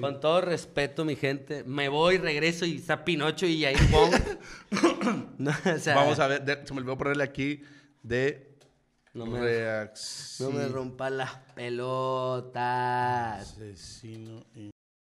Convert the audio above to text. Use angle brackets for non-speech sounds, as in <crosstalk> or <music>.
Con todo respeto, mi gente, me voy, regreso y está Pinocho y ahí pongo. <coughs> Vamos a ver, se me olvidó ponerle aquí de no me, No me rompa las pelotas. Asesino.